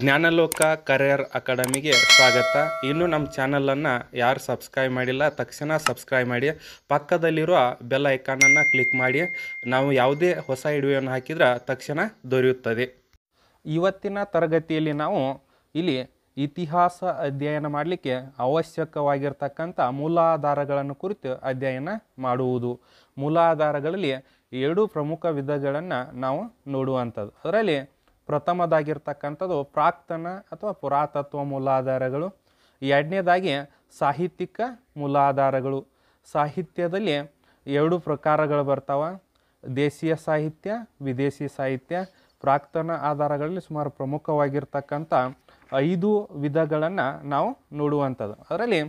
ಜ್ಞಾನಲೋಕ career ಅಕಾಡೆಮಿಗೆ ಸ್ವಾಗತ ಇನ್ನು ನಮ್ಮ ಚಾನಲನ್ನು ಯಾರು ಸಬ್ಸ್ಕ್ರೈಬ್ ಮಾಡಿಲ್ಲ ತಕ್ಷಣ ಸಬ್ಸ್ಕ್ರೈಬ್ ಮಾಡಿ ಪಕ್ಕದಲ್ಲಿರುವ ಬೆಲ್ ಐಕಾನನ್ನು ಕ್ಲಿಕ್ ಮಾಡಿ ನಾವು ಯಾವುದೇ ಹೊಸ ಇಡುವೆಯನ್ನು ಹಾಕಿದ್ರೆ ತಕ್ಷಣ ದೊರೆಯುತ್ತದೆ ಇವತ್ತಿನ ತರಗತಿಯಲ್ಲಿ ನಾವು ಇಲ್ಲಿ ಇತಿಹಾಸ ಅಧ್ಯಯನ ಮಾಡಲಿಕ್ಕೆ ಅವಶ್ಯಕವಾಗಿರ್ತಕ್ಕಂಥ ಮೂಲಾಧಾರಗಳನ್ನು ಕುರಿತು ಅಧ್ಯಯನ ಮಾಡುವುದು ಮೂಲಾಧಾರಗಳಲ್ಲಿ ಎರಡು ಪ್ರಮುಖ ವಿಧಗಳನ್ನು ನಾವು ನೋಡುವಂಥದ್ದು ಅದರಲ್ಲಿ ಪ್ರಥಮದಾಗಿರ್ತಕ್ಕಂಥದ್ದು ಪ್ರಾಕ್ತನ ಅಥವಾ ಪುರಾತತ್ವ ಮೂಲಾಧಾರಗಳು ಎರಡನೇದಾಗಿ ಸಾಹಿತ್ಯಿಕ ಮೂಲಾಧಾರಗಳು ಸಾಹಿತ್ಯದಲ್ಲಿ ಎರಡು ಪ್ರಕಾರಗಳು ಬರ್ತಾವೆ ದೇಶೀಯ ಸಾಹಿತ್ಯ ವಿದೇಶಿ ಸಾಹಿತ್ಯ ಪ್ರಾಕ್ತನ ಆಧಾರಗಳಲ್ಲಿ ಸುಮಾರು ಪ್ರಮುಖವಾಗಿರ್ತಕ್ಕಂಥ ಐದು ವಿಧಗಳನ್ನು ನಾವು ನೋಡುವಂಥದ್ದು ಅದರಲ್ಲಿ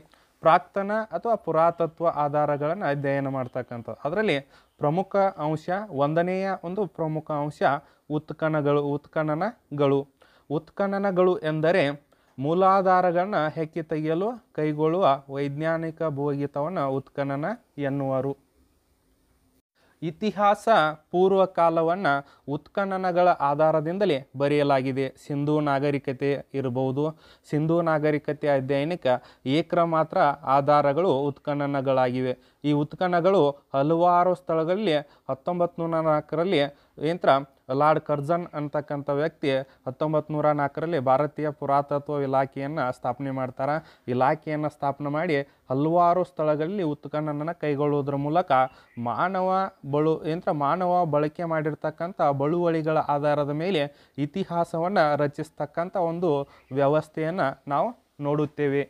ಪ್ರಾಕ್ತನ ಅಥವಾ ಪುರಾತತ್ವ ಆಧಾರಗಳನ್ನು ಅಧ್ಯಯನ ಮಾಡ್ತಕ್ಕಂಥದ್ದು ಅದರಲ್ಲಿ ಪ್ರಮುಖ ಅಂಶ ಒಂದನೆಯ ಒಂದು ಪ್ರಮುಖ ಅಂಶ ಉತ್ಖನಗಳು ಉತ್ಖನನಗಳು ಉತ್ಖನನಗಳು ಎಂದರೆ ಮೂಲಾಧಾರಗಳನ್ನು ಹೆಕ್ಕಿ ತೆಗೆಯಲು ಕೈಗೊಳ್ಳುವ ವೈಜ್ಞಾನಿಕ ಭೂಗೀತವನ್ನು ಉತ್ಖನನ ಎನ್ನುವರು ಇತಿಹಾಸ ಪೂರ್ವಕಾಲವನ್ನು ಉತ್ಖನನಗಳ ಆಧಾರದಿಂದಲೇ ಬರೆಯಲಾಗಿದೆ ಸಿಂಧೂ ನಾಗರಿಕತೆ ಇರಬಹುದು ಸಿಂಧೂ ನಾಗರಿಕತೆ ಅಧ್ಯಯನಕ್ಕೆ ಏಕ್ರ ಮಾತ್ರ ಆಧಾರಗಳು ಉತ್ಖನನಗಳಾಗಿವೆ ಈ ಉತ್ಖನಗಳು ಹಲವಾರು ಸ್ಥಳಗಳಲ್ಲಿ ಹತ್ತೊಂಬತ್ತು ನೂರ ನಾಲ್ಕರಲ್ಲಿ ಯಂತ್ರ ಲಾರ್ಡ್ ಕರ್ಜನ್ ಅಂತಕ್ಕಂಥ ವ್ಯಕ್ತಿ ಹತ್ತೊಂಬತ್ತು ನೂರ ನಾಲ್ಕರಲ್ಲಿ ಭಾರತೀಯ ಪುರಾತತ್ವ ಇಲಾಖೆಯನ್ನು ಸ್ಥಾಪನೆ ಮಾಡ್ತಾರೆ ಇಲಾಖೆಯನ್ನು ಸ್ಥಾಪನೆ ಮಾಡಿ ಹಲವಾರು ಸ್ಥಳಗಳಲ್ಲಿ ಉತ್ಖನನನ ಕೈಗೊಳ್ಳುವುದರ ಮೂಲಕ ಮಾನವ ಬಳು ಎಂತ ಮಾನವ ಬಳಕೆ ಮಾಡಿರ್ತಕ್ಕಂಥ ಬಳುವಳಿಗಳ ಆಧಾರದ ಮೇಲೆ ಇತಿಹಾಸವನ್ನು ರಚಿಸ್ತಕ್ಕಂಥ ಒಂದು ವ್ಯವಸ್ಥೆಯನ್ನು ನಾವು ನೋಡುತ್ತೇವೆ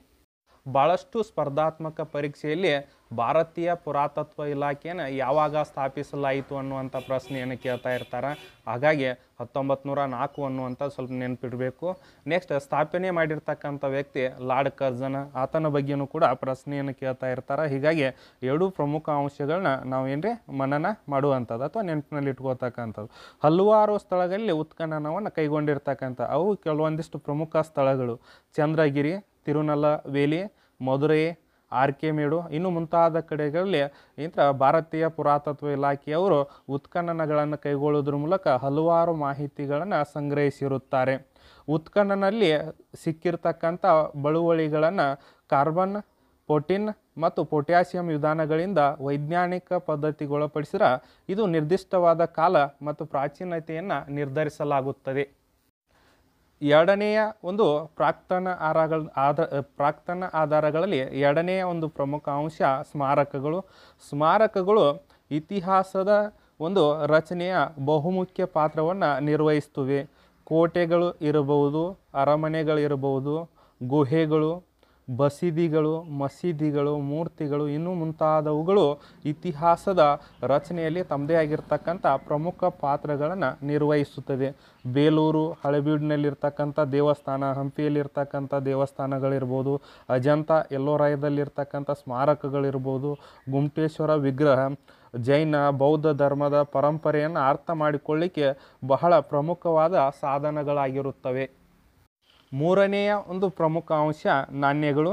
ಭಾಳಷ್ಟು ಸ್ಪರ್ಧಾತ್ಮಕ ಪರೀಕ್ಷೆಯಲ್ಲಿ ಭಾರತೀಯ ಪುರಾತತ್ವ ಇಲಾಖೆನ ಯಾವಾಗ ಸ್ಥಾಪಿಸಲಾಯಿತು ಅನ್ನುವಂಥ ಪ್ರಶ್ನೆಯನ್ನು ಕೇಳ್ತಾ ಇರ್ತಾರೆ ಹಾಗಾಗಿ ಹತ್ತೊಂಬತ್ತು ನೂರ ನಾಲ್ಕು ಅನ್ನುವಂಥ ಸ್ವಲ್ಪ ನೆನಪಿಡಬೇಕು ನೆಕ್ಸ್ಟ್ ಸ್ಥಾಪನೆ ಮಾಡಿರ್ತಕ್ಕಂಥ ವ್ಯಕ್ತಿ ಲಾರ್ಡ್ ಕರ್ಜನ್ ಆತನ ಬಗ್ಗೆಯೂ ಕೂಡ ಪ್ರಶ್ನೆಯನ್ನು ಕೇಳ್ತಾ ಇರ್ತಾರೆ ಹೀಗಾಗಿ ಎರಡೂ ಪ್ರಮುಖ ಅಂಶಗಳನ್ನ ನಾವೇನು ರೀ ಮನನ ಮಾಡುವಂಥದ್ದು ಅಥವಾ ನೆನಪಿನಲ್ಲಿ ಇಟ್ಕೋತಕ್ಕಂಥದ್ದು ಹಲವಾರು ಸ್ಥಳಗಳಲ್ಲಿ ಉತ್ಖನನವನ್ನು ಕೈಗೊಂಡಿರ್ತಕ್ಕಂಥ ಅವು ಕೆಲವೊಂದಿಷ್ಟು ಪ್ರಮುಖ ಸ್ಥಳಗಳು Chandragiri Tirunelveli Madurai Arikamedu ಇನ್ನು ಮುಂತಾದ ಕಡೆಗಳಲ್ಲಿ ಇಂಥ ಭಾರತೀಯ ಪುರಾತತ್ವ ಇಲಾಖೆಯವರು ಉತ್ಖನನಗಳನ್ನು ಕೈಗೊಳ್ಳೋದ್ರ ಮೂಲಕ ಹಲವಾರು ಮಾಹಿತಿಗಳನ್ನು ಸಂಗ್ರಹಿಸಿರುತ್ತಾರೆ ಉತ್ಖನನಲ್ಲಿ ಸಿಕ್ಕಿರ್ತಕ್ಕಂಥ ಬಳುವಳಿಗಳನ್ನು ಕಾರ್ಬನ್ ಪೋಟೀನ್ ಮತ್ತು ಪೊಟ್ಯಾಸಿಯಂ ವಿಧಾನಗಳಿಂದ ವೈಜ್ಞಾನಿಕ ಪದ್ಧತಿಗೊಳಪಡಿಸಿದ್ರೆ ಇದು ನಿರ್ದಿಷ್ಟವಾದ ಕಾಲ ಮತ್ತು ಪ್ರಾಚೀನತೆಯನ್ನು ನಿರ್ಧರಿಸಲಾಗುತ್ತದೆ ಎರಡನೆಯ ಒಂದು ಪ್ರಾಕ್ತನ ಆರಗಳ ಆಧ ಪ್ರಾಕ್ತನ ಆಧಾರಗಳಲ್ಲಿ ಎರಡನೆಯ ಒಂದು ಪ್ರಮುಖ ಅಂಶ ಸ್ಮಾರಕಗಳು ಸ್ಮಾರಕಗಳು ಇತಿಹಾಸದ ಒಂದು ರಚನೆಯ ಬಹುಮುಖ್ಯ ಪಾತ್ರವನ್ನು ನಿರ್ವಹಿಸ್ತವೆ ಕೋಟೆಗಳು ಇರಬಹುದು ಅರಮನೆಗಳಿರಬಹುದು ಗುಹೆಗಳು ಬಸೀದಿಗಳು ಮಸೀದಿಗಳು ಮೂರ್ತಿಗಳು ಇನ್ನು ಮುಂತಾದವುಗಳು ಇತಿಹಾಸದ ರಚನೆಯಲ್ಲಿ ತಮ್ಮದೇ ಆಗಿರ್ತಕ್ಕಂಥ ಪ್ರಮುಖ ಪಾತ್ರಗಳನ್ನು ನಿರ್ವಹಿಸುತ್ತದೆ ಬೇಲೂರು ಹಳೆಬೀಡಿನಲ್ಲಿರ್ತಕ್ಕಂಥ ದೇವಸ್ಥಾನ ಹಂಪಿಯಲ್ಲಿರ್ತಕ್ಕಂಥ ದೇವಸ್ಥಾನಗಳಿರ್ಬೋದು ಅಜಂತ ಎಲ್ಲೋರಾಯದಲ್ಲಿರ್ತಕ್ಕಂಥ ಸ್ಮಾರಕಗಳಿರ್ಬೋದು ಗುಮ್ಟೇಶ್ವರ ವಿಗ್ರಹ ಜೈನ ಬೌದ್ಧ ಧರ್ಮದ ಪರಂಪರೆಯನ್ನು ಅರ್ಥ ಮಾಡಿಕೊಳ್ಳಿಕ್ಕೆ ಬಹಳ ಪ್ರಮುಖವಾದ ಸಾಧನಗಳಾಗಿರುತ್ತವೆ ಮೂರನೆಯ ಒಂದು ಪ್ರಮುಖ ಅಂಶ ನಾಣ್ಯಗಳು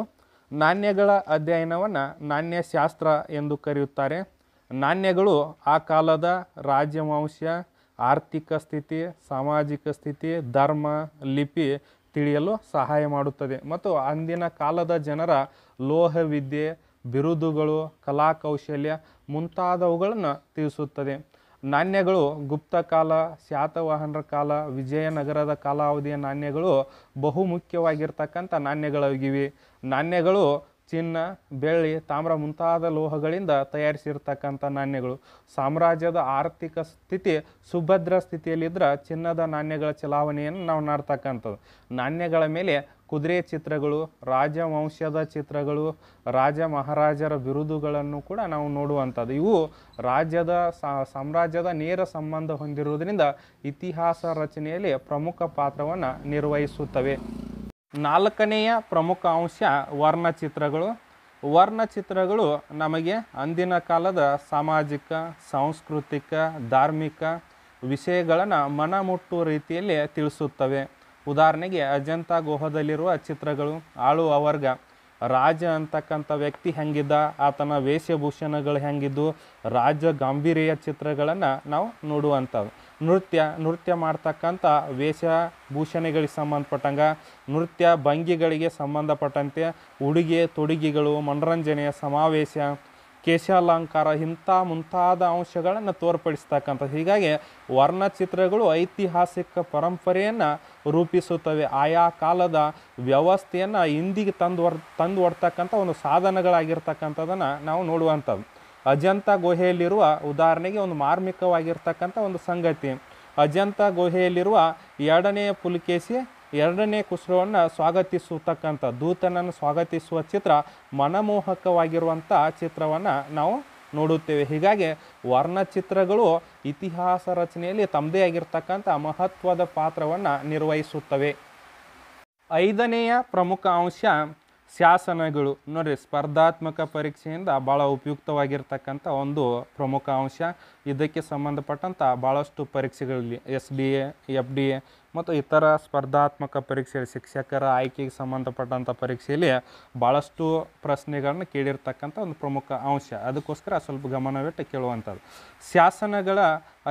ನಾಣ್ಯಗಳ ಅಧ್ಯಯನವನ್ನು ನಾಣ್ಯಶಾಸ್ತ್ರ ಎಂದು ಕರೆಯುತ್ತಾರೆ ನಾಣ್ಯಗಳು ಆ ಕಾಲದ ರಾಜ್ಯವಂಶ ಆರ್ಥಿಕ ಸ್ಥಿತಿ ಸಾಮಾಜಿಕ ಸ್ಥಿತಿ ಧರ್ಮ ಲಿಪಿ ತಿಳಿಯಲು ಸಹಾಯ ಮಾಡುತ್ತದೆ ಮತ್ತು ಅಂದಿನ ಕಾಲದ ಜನರ ಲೋಹವಿದ್ಯೆ ಬಿರುದುಗಳು ಕಲಾಕೌಶಲ್ಯ ಮುಂತಾದವುಗಳನ್ನು ತಿಳಿಸುತ್ತದೆ ನಾಣ್ಯಗಳು ಗುಪ್ತ ಕಾಲ ಶಾತವಾಹನರ ಕಾಲ ವಿಜಯನಗರದ ಕಾಲಾವಧಿಯ ನಾಣ್ಯಗಳು ಬಹುಮುಖ್ಯವಾಗಿರ್ತಕ್ಕಂಥ ನಾಣ್ಯಗಳಾಗಿವೆ ನಾಣ್ಯಗಳು ಚಿನ್ನ ಬೆಳ್ಳಿ ತಾಮ್ರ ಮುಂತಾದ ಲೋಹಗಳಿಂದ ತಯಾರಿಸಿರ್ತಕ್ಕಂಥ ನಾಣ್ಯಗಳು ಸಾಮ್ರಾಜ್ಯದ ಆರ್ಥಿಕ ಸ್ಥಿತಿ ಸುಭದ್ರ ಸ್ಥಿತಿಯಲ್ಲಿದ್ದರೆ ಚಿನ್ನದ ನಾಣ್ಯಗಳ ಚಲಾವಣೆಯನ್ನು ನಾವು ನಾಡ್ತಕ್ಕಂಥದ್ದು ನಾಣ್ಯಗಳ ಮೇಲೆ ಕುದುರೆ ಚಿತ್ರಗಳು ರಾಜವಂಶದ ಚಿತ್ರಗಳು ರಾಜ ಮಹಾರಾಜರ ಬಿರುದುಗಳನ್ನು ಕೂಡ ನಾವು ನೋಡುವಂಥದ್ದು ಇವು ರಾಜ್ಯದ ಸಾಮ್ರಾಜ್ಯದ ನೇರ ಸಂಬಂಧ ಹೊಂದಿರುವುದರಿಂದ ಇತಿಹಾಸ ರಚನೆಯಲ್ಲಿ ಪ್ರಮುಖ ಪಾತ್ರವನ್ನು ನಿರ್ವಹಿಸುತ್ತವೆ ನಾಲ್ಕನೆಯ ಪ್ರಮುಖ ಅಂಶ ವರ್ಣಚಿತ್ರಗಳು ವರ್ಣಚಿತ್ರಗಳು ನಮಗೆ ಅಂದಿನ ಕಾಲದ ಸಾಮಾಜಿಕ ಸಾಂಸ್ಕೃತಿಕ ಧಾರ್ಮಿಕ ವಿಷಯಗಳನ್ನು ಮನಮುಟ್ಟುವ ರೀತಿಯಲ್ಲಿ ತಿಳಿಸುತ್ತವೆ ಉದಾಹರಣೆಗೆ ಅಜಂತ ಗುಹದಲ್ಲಿರುವ ಚಿತ್ರಗಳು ಆಳು ಅವರ್ಗ ರಾಜ ಅಂತಕ್ಕಂಥ ವ್ಯಕ್ತಿ ಹೆಂಗಿದ್ದ ಆತನ ವೇಷಭೂಷಣಗಳು ಹೆಂಗಿದ್ದು ರಾಜ ಗಾಂಭೀರ್ಯ ಚಿತ್ರಗಳನ್ನು ನಾವು ನೋಡುವಂಥವು ನೃತ್ಯ ನೃತ್ಯ ಮಾಡ್ತಕ್ಕಂಥ ವೇಷಭೂಷಣೆಗಳಿಗೆ ಸಂಬಂಧಪಟ್ಟಂಗೆ ನೃತ್ಯ ಭಂಗಿಗಳಿಗೆ ಸಂಬಂಧಪಟ್ಟಂತೆ ಉಡುಗೆ ತೊಡುಗೆಗಳು ಮನರಂಜನೆಯ ಸಮಾವೇಶ ಕೇಶಾಲಂಕಾರ ಇಂಥ ಮುಂತಾದ ಅಂಶಗಳನ್ನು ತೋರ್ಪಡಿಸ್ತಕ್ಕಂಥದ್ದು ಹೀಗಾಗಿ ವರ್ಣಚಿತ್ರಗಳು ಐತಿಹಾಸಿಕ ಪರಂಪರೆಯನ್ನು ರೂಪಿಸುತ್ತವೆ ಆಯಾ ಕಾಲದ ವ್ಯವಸ್ಥೆಯನ್ನು ಇಂದಿಗೆ ತಂದು ಹೊರ ತಂದು ಹೊಡ್ತಕ್ಕಂಥ ಒಂದು ಸಾಧನಗಳಾಗಿರ್ತಕ್ಕಂಥದ್ದನ್ನು ನಾವು ನೋಡುವಂಥದ್ದು ಅಜಂತ ಗುಹೆಯಲ್ಲಿರುವ ಉದಾಹರಣೆಗೆ ಒಂದು ಮಾರ್ಮಿಕವಾಗಿರ್ತಕ್ಕಂಥ ಒಂದು ಸಂಗತಿ ಅಜಂತ ಗುಹೆಯಲ್ಲಿರುವ ಎರಡನೇ ಪುಲಿಕೇಶಿ ಎರಡನೇ ಕುಸುರವನ್ನು ಸ್ವಾಗತಿಸತಕ್ಕಂಥ ದೂತನನ್ನು ಸ್ವಾಗತಿಸುವ ಚಿತ್ರ ಮನಮೋಹಕವಾಗಿರುವಂಥ ಚಿತ್ರವನ್ನು ನಾವು ನೋಡುತ್ತೇವೆ ಹೀಗಾಗಿ ವರ್ಣಚಿತ್ರಗಳು ಇತಿಹಾಸ ರಚನೆಯಲ್ಲಿ ತಮ್ಮದೇ ಆಗಿರ್ತಕ್ಕಂಥ ಮಹತ್ವದ ಪಾತ್ರವನ್ನು ನಿರ್ವಹಿಸುತ್ತವೆ ಐದನೆಯ ಪ್ರಮುಖ ಅಂಶ ಶಾಸನಗಳು ನೋಡಿರಿ ಸ್ಪರ್ಧಾತ್ಮಕ ಪರೀಕ್ಷೆಯಿಂದ ಭಾಳ ಉಪಯುಕ್ತವಾಗಿರ್ತಕ್ಕಂಥ ಒಂದು ಪ್ರಮುಖ ಅಂಶ ಇದಕ್ಕೆ ಸಂಬಂಧಪಟ್ಟಂಥ ಭಾಳಷ್ಟು ಪರೀಕ್ಷೆಗಳಲ್ಲಿ S D A F D A ಮತ್ತು ಇತರ ಸ್ಪರ್ಧಾತ್ಮಕ ಪರೀಕ್ಷೆಯಲ್ಲಿ ಶಿಕ್ಷಕರ ಆಯ್ಕೆಗೆ ಸಂಬಂಧಪಟ್ಟಂಥ ಪರೀಕ್ಷೆಯಲ್ಲಿ ಭಾಳಷ್ಟು ಪ್ರಶ್ನೆಗಳನ್ನ ಕೇಳಿರ್ತಕ್ಕಂಥ ಒಂದು ಪ್ರಮುಖ ಅಂಶ ಅದಕ್ಕೋಸ್ಕರ ಸ್ವಲ್ಪ ಗಮನವಿಟ್ಟು ಕೇಳುವಂಥದ್ದು ಶಾಸನಗಳ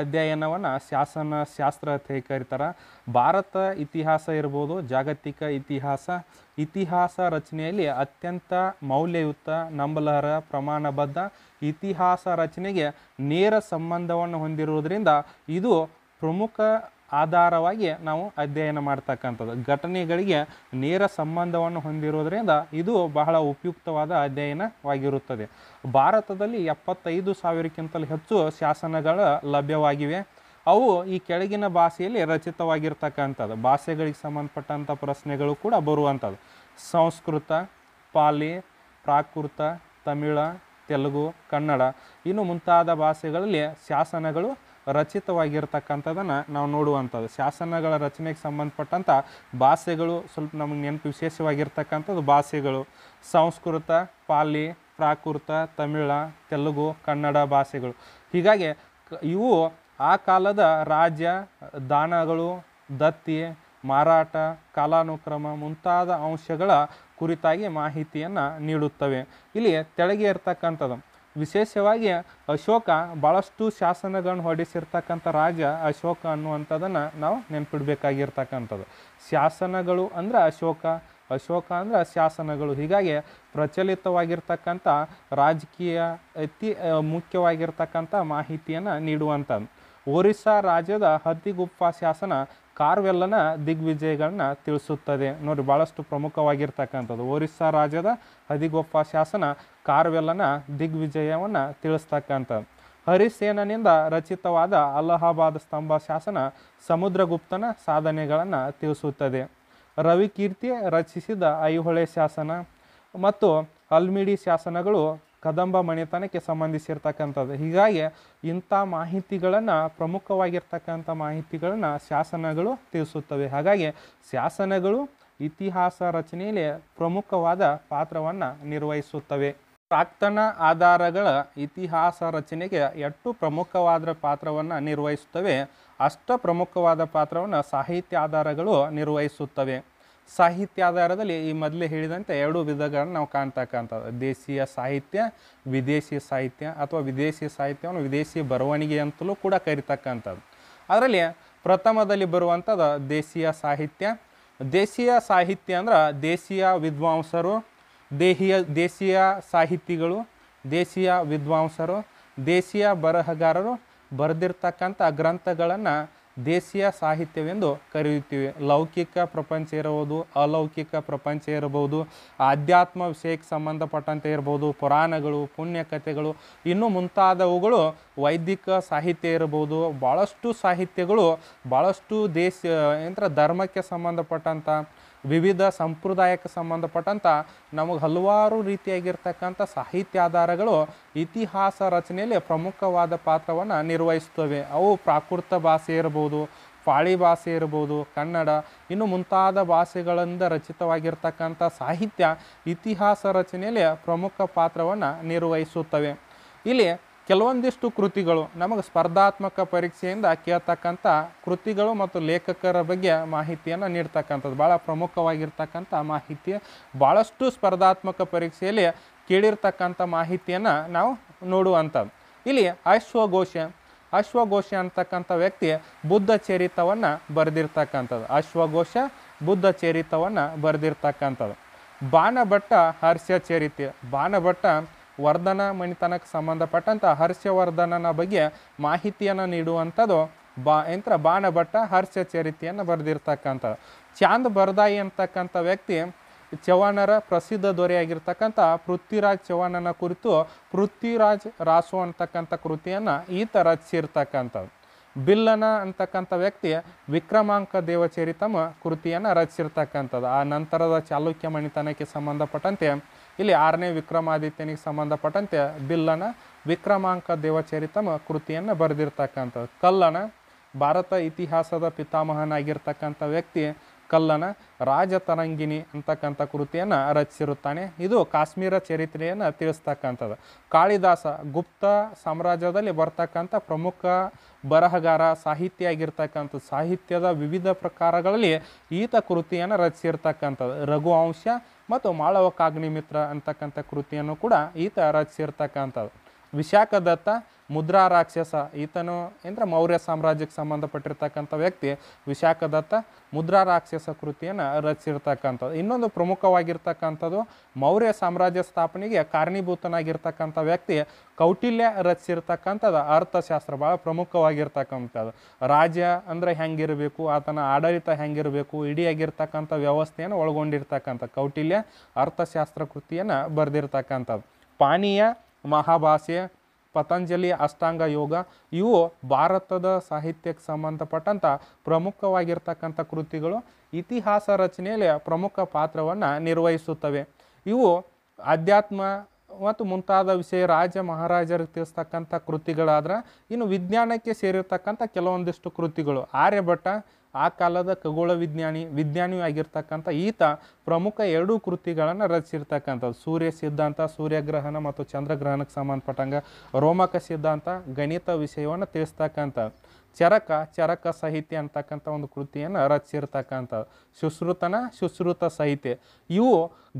ಅಧ್ಯಯನವನ್ನು ಶಾಸನ ಶಾಸ್ತ್ರ ಅಂತ ಕರೀತಾರೆ ಭಾರತ ಇತಿಹಾಸ ಇರ್ಬೋದು ಜಾಗತಿಕ ಇತಿಹಾಸ ಇತಿಹಾಸ ರಚನೆಯಲ್ಲಿ ಅತ್ಯಂತ ಮೌಲ್ಯಯುತ ನಂಬಲಹರ ಪ್ರಮಾಣಬದ್ಧ ಇತಿಹಾಸ ರಚನೆಗೆ ನೇರ ಸಂಬಂಧವನ್ನು ಹೊಂದಿರುವುದರಿಂದ ಇದು ಪ್ರಮುಖ ಆಧಾರವಾಗಿ ನಾವು ಅಧ್ಯಯನ ಮಾಡ್ತಕ್ಕಂಥದ್ದು ಘಟನೆಗಳಿಗೆ ನೇರ ಸಂಬಂಧವನ್ನು ಹೊಂದಿರೋದ್ರಿಂದ ಇದು ಬಹಳ ಉಪಯುಕ್ತವಾದ ಅಧ್ಯಯನವಾಗಿರುತ್ತದೆ ಭಾರತದಲ್ಲಿ ಎಪ್ಪತ್ತೈದು ಸಾವಿರಕ್ಕಿಂತಲೂ ಹೆಚ್ಚು ಶಾಸನಗಳು ಲಭ್ಯವಾಗಿವೆ ಅವು ಈ ಕೆಳಗಿನ ಭಾಷೆಯಲ್ಲಿ ರಚಿತವಾಗಿರ್ತಕ್ಕಂಥದ್ದು ಭಾಷೆಗಳಿಗೆ ಸಂಬಂಧಪಟ್ಟಂಥ ಪ್ರಶ್ನೆಗಳು ಕೂಡ ಬರುವಂಥದ್ದು ಸಂಸ್ಕೃತ ಪಾಲಿ ಪ್ರಾಕೃತ ತಮಿಳು ತೆಲುಗು ಕನ್ನಡ ಇನ್ನು ಮುಂತಾದ ಭಾಷೆಗಳಲ್ಲಿ ಶಾಸನಗಳು ರಚಿತವಾಗಿರ್ತಕ್ಕಂಥದ್ದನ್ನು ನಾವು ನೋಡುವಂಥದ್ದು ಶಾಸನಗಳ ರಚನೆಗೆ ಸಂಬಂಧಪಟ್ಟಂಥ ಭಾಷೆಗಳು ಸ್ವಲ್ಪ ನಮಗೆ ನೆನಪು ವಿಶೇಷವಾಗಿರ್ತಕ್ಕಂಥದ್ದು ಭಾಷೆಗಳು ಸಂಸ್ಕೃತ ಪಾಲಿ ಪ್ರಾಕೃತ ತಮಿಳ ತೆಲುಗು ಕನ್ನಡ ಭಾಷೆಗಳು ಹೀಗಾಗಿ ಇವು ಆ ಕಾಲದ ರಾಜ್ಯ ದಾನಗಳು ದತ್ತಿ ಮಾರಾಟ ಕಾಲಾನುಕ್ರಮ ಮುಂತಾದ ಅಂಶಗಳ ಕುರಿತಾಗಿ ಮಾಹಿತಿಯನ್ನು ನೀಡುತ್ತವೆ ಇಲ್ಲಿ ತೆಳಗೆ ಇರ್ತಕ್ಕಂಥದ್ದು ವಿಶೇಷವಾಗಿ ಅಶೋಕ ಭಾಳಷ್ಟು ಶಾಸನಗಳನ್ನು ಹೊಡೆಸಿರ್ತಕ್ಕಂಥ ರಾಜ ಅಶೋಕ ಅನ್ನುವಂಥದ್ದನ್ನು ನಾವು ನೆನ್ಪಿಡ್ಬೇಕಾಗಿರ್ತಕ್ಕಂಥದ್ದು ಶಾಸನಗಳು ಅಂದ್ರೆ ಅಶೋಕ ಅಶೋಕ ಅಂದ್ರೆ ಶಾಸನಗಳು ಹೀಗಾಗಿ ಪ್ರಚಲಿತವಾಗಿರ್ತಕ್ಕಂಥ ರಾಜಕೀಯ ಅತಿ ಮುಖ್ಯವಾಗಿರ್ತಕ್ಕಂಥ ಮಾಹಿತಿಯನ್ನು ನೀಡುವಂಥದ್ದು ಒರಿಸ್ಸಾ ರಾಜ್ಯದ ಹದ್ದಿಗುಪ್ಪ ಶಾಸನ ಕಾರ್ವೆಲ್ಲನ ದಿಗ್ವಿಜಯಗಳನ್ನ ತಿಳಿಸುತ್ತದೆ ನೋಡಿ ಭಾಳಷ್ಟು ಪ್ರಮುಖವಾಗಿರ್ತಕ್ಕಂಥದ್ದು ಒರಿಸ್ಸಾ ರಾಜ್ಯದ ಹದಿಗೊಪ್ಪ ಶಾಸನ ಕಾರ್ವೆಲ್ಲನ ದಿಗ್ವಿಜಯವನ್ನು ತಿಳಿಸ್ತಕ್ಕಂಥದ್ದು ಹರಿಸೇನನಿಂದ ರಚಿತವಾದ ಅಲಹಾಬಾದ್ ಸ್ತಂಭ ಶಾಸನ ಸಮುದ್ರಗುಪ್ತನ ಸಾಧನೆಗಳನ್ನು ತಿಳಿಸುತ್ತದೆ ರವಿಕೀರ್ತಿ ರಚಿಸಿದ ಐಹೊಳೆ ಶಾಸನ ಮತ್ತು ಅಲ್ಮಿಡಿ ಶಾಸನಗಳು ಕದಂಬ ಮಣಿತನಕ್ಕೆ ಸಂಬಂಧಿಸಿರ್ತಕ್ಕಂಥದ್ದು ಹೀಗಾಗಿ ಇಂಥ ಮಾಹಿತಿಗಳನ್ನು ಪ್ರಮುಖವಾಗಿರ್ತಕ್ಕಂಥ ಮಾಹಿತಿಗಳನ್ನು ಶಾಸನಗಳು ತಿಳಿಸುತ್ತವೆ ಹಾಗಾಗಿ ಶಾಸನಗಳು ಇತಿಹಾಸ ರಚನೆಯಲ್ಲಿ ಪ್ರಮುಖವಾದ ಪಾತ್ರವನ್ನು ನಿರ್ವಹಿಸುತ್ತವೆ ಪ್ರಾಕ್ತನ ಆಧಾರಗಳ ಇತಿಹಾಸ ರಚನೆಗೆ ಎಷ್ಟು ಪ್ರಮುಖವಾದ ಪಾತ್ರವನ್ನು ನಿರ್ವಹಿಸುತ್ತವೆ ಅಷ್ಟು ಪ್ರಮುಖವಾದ ಪಾತ್ರವನ್ನು ಸಾಹಿತ್ಯ ಆಧಾರಗಳು ನಿರ್ವಹಿಸುತ್ತವೆ ಸಾಹಿತ್ಯ ಆಧಾರದಲ್ಲಿ ಈ ಮೊದಲೇ ಹೇಳಿದಂತೆ ಎರಡು ವಿಧಗಳನ್ನು ನಾವು ಕಾಣ್ತಕ್ಕಂಥದ್ದು ದೇಶೀಯ ಸಾಹಿತ್ಯ ವಿದೇಶಿ ಸಾಹಿತ್ಯ ಅಥವಾ ವಿದೇಶಿ ಸಾಹಿತ್ಯವನ್ನು ವಿದೇಶಿ ಬರವಣಿಗೆ ಅಂತಲೂ ಕೂಡ ಕರಿತಕ್ಕಂಥದ್ದು ಅದರಲ್ಲಿ ಪ್ರಥಮದಲ್ಲಿ ಬರುವಂಥದ್ದು ದೇಶೀಯ ಸಾಹಿತ್ಯ ದೇಶೀಯ ಸಾಹಿತ್ಯ ಅಂದ್ರೆ ದೇಶೀಯ ವಿದ್ವಾಂಸರು ದೇಹಿಯ ದೇಶೀಯ ಸಾಹಿತಿಗಳು ದೇಶೀಯ ವಿದ್ವಾಂಸರು ದೇಶೀಯ ಬರಹಗಾರರು ಬರೆದಿರ್ತಕ್ಕಂಥ ಗ್ರಂಥಗಳನ್ನು ದೇಶೀಯ ಸಾಹಿತ್ಯವೆಂದು ಕರೆಯುತ್ತೀವಿ ಲೌಕಿಕ ಪ್ರಪಂಚ ಇರಬಹುದು ಅಲೌಕಿಕ ಪ್ರಪಂಚ ಇರಬಹುದು ಆಧ್ಯಾತ್ಮ ವಿಷಯಕ್ಕೆ ಸಂಬಂಧಪಟ್ಟಂತೆ ಇರಬಹುದು ಪುರಾಣಗಳು ಪುಣ್ಯ ಕಥೆಗಳು ಇನ್ನು ಮುಂತಾದವುಗಳು ವೈದಿಕ ಸಾಹಿತ್ಯ ಇರಬಹುದು ಭಾಳಷ್ಟು ಸಾಹಿತ್ಯಗಳು ಭಾಳಷ್ಟು ದೇಶ ಏನಂದ್ರೆ ಧರ್ಮಕ್ಕೆ ಸಂಬಂಧಪಟ್ಟಂಥ ವಿವಿಧ ಸಂಪ್ರದಾಯಕ್ಕೆ ಸಂಬಂಧಪಟ್ಟಂಥ ನಮಗೆ ಹಲವಾರು ರೀತಿಯಾಗಿರ್ತಕ್ಕಂಥ ಸಾಹಿತ್ಯ ಆಧಾರಗಳು ಇತಿಹಾಸ ರಚನೆಯಲ್ಲಿ ಪ್ರಮುಖವಾದ ಪಾತ್ರವನ್ನು ನಿರ್ವಹಿಸ್ತವೆ ಅವು ಪ್ರಾಕೃತ ಭಾಷೆ ಇರ್ಬೋದು ಪಾಳಿ ಭಾಷೆ ಇರ್ಬೋದು ಕನ್ನಡ ಇನ್ನು ಮುಂತಾದ ಭಾಷೆಗಳಿಂದ ರಚಿತವಾಗಿರ್ತಕ್ಕಂಥ ಸಾಹಿತ್ಯ ಇತಿಹಾಸ ರಚನೆಯಲ್ಲಿ ಪ್ರಮುಖ ಪಾತ್ರವನ್ನು ನಿರ್ವಹಿಸುತ್ತವೆ ಇಲ್ಲಿ ಕೆಲವೊಂದಿಷ್ಟು ಕೃತಿಗಳು ನಮಗೆ ಸ್ಪರ್ಧಾತ್ಮಕ ಪರೀಕ್ಷೆಯಿಂದ ಕೇಳ್ತಕ್ಕಂಥ ಕೃತಿಗಳು ಮತ್ತು ಲೇಖಕರ ಬಗ್ಗೆ ಮಾಹಿತಿಯನ್ನು ನೀಡ್ತಕ್ಕಂಥದ್ದು ಭಾಳ ಪ್ರಮುಖವಾಗಿರ್ತಕ್ಕಂಥ ಮಾಹಿತಿ ಭಾಳಷ್ಟು ಸ್ಪರ್ಧಾತ್ಮಕ ಪರೀಕ್ಷೆಯಲ್ಲಿ ಕೇಳಿರ್ತಕ್ಕಂಥ ಮಾಹಿತಿಯನ್ನು ನಾವು ನೋಡುವಂಥದ್ದು ಇಲ್ಲಿ ಅಶ್ವಘೋಷ ಅಶ್ವಘೋಷ ಅಂತಕ್ಕಂಥ ವ್ಯಕ್ತಿ ಬುದ್ಧ ಚರಿತವನ್ನು ಬರೆದಿರ್ತಕ್ಕಂಥದ್ದು ಅಶ್ವಘೋಷ ಬುದ್ಧ ಚರಿತವನ್ನು ಬರೆದಿರ್ತಕ್ಕಂಥದ್ದು ಬಾಣಭಟ್ಟ ಹರ್ಷ ಚರಿತೆ ಬಾಣಭಟ್ಟ ವರ್ಧನ ಮಣಿತನಕ್ಕೆ ಸಂಬಂಧಪಟ್ಟಂಥ ಹರ್ಷವರ್ಧನನ ಬಗ್ಗೆ ಮಾಹಿತಿಯನ್ನು ನೀಡುವಂಥದ್ದು ಬಾ ಯಂತ್ರ ಬಾಣಭಟ್ಟ ಹರ್ಷ ಚರಿತೆಯನ್ನು ಬರೆದಿರ್ತಕ್ಕಂಥದ್ದು ಚಾಂದ್ ಬರ್ದಾಯಿ ಅಂತಕ್ಕಂಥ ವ್ಯಕ್ತಿ ಚವಾಣರ ಪ್ರಸಿದ್ಧ ದೊರೆಯಾಗಿರ್ತಕ್ಕಂಥ ಪೃಥ್ವಿರಾಜ್ ಚವಾಣನ ಕುರಿತು ಪೃಥ್ವಿರಾಜ್ ರಾಸು ಅಂತಕ್ಕಂಥ ಕೃತಿಯನ್ನು ಈತ ರಚಿಸಿರ್ತಕ್ಕಂಥದ್ದು ಬಿಲ್ಲನ ಅಂತಕ್ಕಂಥ ವ್ಯಕ್ತಿ ವಿಕ್ರಮಾಂಕ ದೇವಚರಿತಮ ಕೃತಿಯನ್ನು ರಚಿಸಿರ್ತಕ್ಕಂಥದ್ದು ಆ ನಂತರದ ಚಾಲುಕ್ಯ ಮಣಿತನಕ್ಕೆ ಸಂಬಂಧಪಟ್ಟಂತೆ ಇಲ್ಲಿ ಆರನೇ ವಿಕ್ರಮಾದಿತ್ಯನಿಗೆ ಸಂಬಂಧಪಟ್ಟಂತೆ ಬಿಲ್ಲನ ವಿಕ್ರಮಾಂಕ ದೇವಚರಿತಮ ಕೃತಿಯನ್ನು ಬರೆದಿರ್ತಕ್ಕಂಥದ್ದು ಕಲ್ಲನ ಭಾರತ ಇತಿಹಾಸದ ಪಿತಾಮಹನಾಗಿರ್ತಕ್ಕಂಥ ವ್ಯಕ್ತಿ ಕಲ್ಲನ ರಾಜತರಂಗಿಣಿ ಅಂತಕ್ಕಂಥ ಕೃತಿಯನ್ನು ರಚಿಸಿರುತ್ತಾನೆ ಇದು ಕಾಶ್ಮೀರ ಚರಿತ್ರೆಯನ್ನು ತಿಳಿಸ್ತಕ್ಕಂಥದ್ದು ಕಾಳಿದಾಸ ಗುಪ್ತ ಸಾಮ್ರಾಜ್ಯದಲ್ಲಿ ಬರ್ತಕ್ಕಂಥ ಪ್ರಮುಖ ಬರಹಗಾರ ಸಾಹಿತ್ಯ ಆಗಿರ್ತಕ್ಕಂಥ ಸಾಹಿತ್ಯದ ವಿವಿಧ ಪ್ರಕಾರಗಳಲ್ಲಿ ಈತ ಕೃತಿಯನ್ನು ರಚಿಸಿರ್ತಕ್ಕಂಥದ್ದು ರಘುವಂಶ ಮತ್ತು ಮಾಳವಕಾಗ್ನಿಮಿತ್ರ ಅಂತಕ್ಕಂಥ ಕೃತಿಯನ್ನು ಕೂಡ ಈತ ರಚಿಸಿರ್ತಕ್ಕಂಥದ್ದು ವಿಶಾಖದತ್ತ ಮುದ್ರಾ ರಾಕ್ಷಸ ಈತನು ಅಂದರೆ ಮೌರ್ಯ ಸಾಮ್ರಾಜ್ಯಕ್ಕೆ ಸಂಬಂಧಪಟ್ಟಿರ್ತಕ್ಕಂಥ ವ್ಯಕ್ತಿ ವಿಶಾಖದತ್ತ ಮುದ್ರಾ ರಾಕ್ಷಸ ಕೃತಿಯನ್ನು ರಚಿಸಿರ್ತಕ್ಕಂಥದ್ದು ಇನ್ನೊಂದು ಪ್ರಮುಖವಾಗಿರ್ತಕ್ಕಂಥದ್ದು ಮೌರ್ಯ ಸಾಮ್ರಾಜ್ಯ ಸ್ಥಾಪನೆಗೆ ಕಾರಣೀಭೂತನಾಗಿರ್ತಕ್ಕಂಥ ವ್ಯಕ್ತಿ ಕೌಟಿಲ್ಯ ರಚಿಸಿರ್ತಕ್ಕಂಥದ್ದು ಅರ್ಥಶಾಸ್ತ್ರ ಭಾಳ ಪ್ರಮುಖವಾಗಿರ್ತಕ್ಕಂಥದ್ದು ರಾಜ್ಯ ಅಂದರೆ ಹೆಂಗಿರಬೇಕು ಆತನ ಆಡಳಿತ ಹೆಂಗಿರಬೇಕು ಇಡಿಯಾಗಿರ್ತಕ್ಕಂಥ ವ್ಯವಸ್ಥೆಯನ್ನು ಒಳಗೊಂಡಿರ್ತಕ್ಕಂಥ ಕೌಟಿಲ್ಯ ಅರ್ಥಶಾಸ್ತ್ರ ಕೃತಿಯನ್ನು ಬರೆದಿರ್ತಕ್ಕಂಥದ್ದು ಪಾನೀಯ ಮಹಾಭಾಷೆ ಪತಂಜಲಿ ಅಷ್ಟಾಂಗ ಯೋಗ ಇವು ಭಾರತದ ಸಾಹಿತ್ಯಕ್ಕೆ ಸಂಬಂಧಪಟ್ಟಂಥ ಪ್ರಮುಖವಾಗಿರ್ತಕ್ಕಂಥ ಕೃತಿಗಳು ಇತಿಹಾಸ ರಚನೆಯಲ್ಲಿ ಪ್ರಮುಖ ಪಾತ್ರವನ್ನು ನಿರ್ವಹಿಸುತ್ತವೆ ಇವು ಅಧ್ಯಾತ್ಮ ಮತ್ತು ಮುಂತಾದ ವಿಷಯ ರಾಜ ಮಹಾರಾಜರಿಗೆ ತಿಳಿಸ್ತಕ್ಕಂಥ ಕೃತಿಗಳಾದ್ರೆ ಇನ್ನು ವಿಜ್ಞಾನಕ್ಕೆ ಸೇರಿರ್ತಕ್ಕಂಥ ಕೆಲವೊಂದಿಷ್ಟು ಕೃತಿಗಳು ಆರ್ಯಭಟ್ಟ ಆ ಕಾಲದ ಖಗೋಳ ವಿಜ್ಞಾನಿ ವಿಜ್ಞಾನಿಯೂ ಆಗಿರ್ತಕ್ಕಂಥ ಈತ ಪ್ರಮುಖ ಎರಡೂ ಕೃತಿಗಳನ್ನು ರಚಿಸಿರ್ತಕ್ಕಂಥದ್ದು ಸೂರ್ಯ ಸಿದ್ಧಾಂತ ಸೂರ್ಯಗ್ರಹಣ ಮತ್ತು ಚಂದ್ರಗ್ರಹಣಕ್ಕೆ ಸಂಬಂಧಪಟ್ಟಂಗೆ ರೋಮಕ ಸಿದ್ಧಾಂತ ಗಣಿತ ವಿಷಯವನ್ನು ತಿಳಿಸ್ತಕ್ಕಂಥ ಚರಕ ಚರಕ ಸಾಹಿತ್ಯ ಅಂತಕ್ಕಂಥ ಒಂದು ಕೃತಿಯನ್ನು ರಚಿಸಿರ್ತಕ್ಕಂಥದ್ದು ಶುಶ್ರುತನ ಶುಶ್ರುತ ಸಾಹಿತ್ಯ ಇವು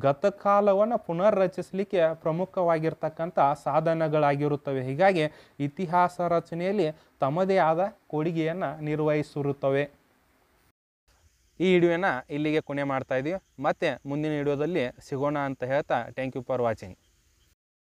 ಗತಕಾಲವನ್ನು ಪುನರ್ ರಚಿಸಲಿಕ್ಕೆ ಪ್ರಮುಖವಾಗಿರ್ತಕ್ಕಂಥ ಸಾಧನಗಳಾಗಿರುತ್ತವೆ ಹೀಗಾಗಿ ಇತಿಹಾಸ ರಚನೆಯಲ್ಲಿ ತಮ್ಮದೇ ಆದ ಕೊಡುಗೆಯನ್ನು ನಿರ್ವಹಿಸಿರುತ್ತವೆ ಈ ವಿಡಿಯೋನ ಇಲ್ಲಿಗೆ ಕೊನೆ ಮಾಡ್ತಾ ಇದೀವಿ ಮತ್ತೆ ಮುಂದಿನ ವಿಡಿಯೋದಲ್ಲಿ ಸಿಗೋಣ ಅಂತ ಹೇಳ್ತಾ ಥ್ಯಾಂಕ್ ಯು ಫಾರ್ ವಾಚಿಂಗ್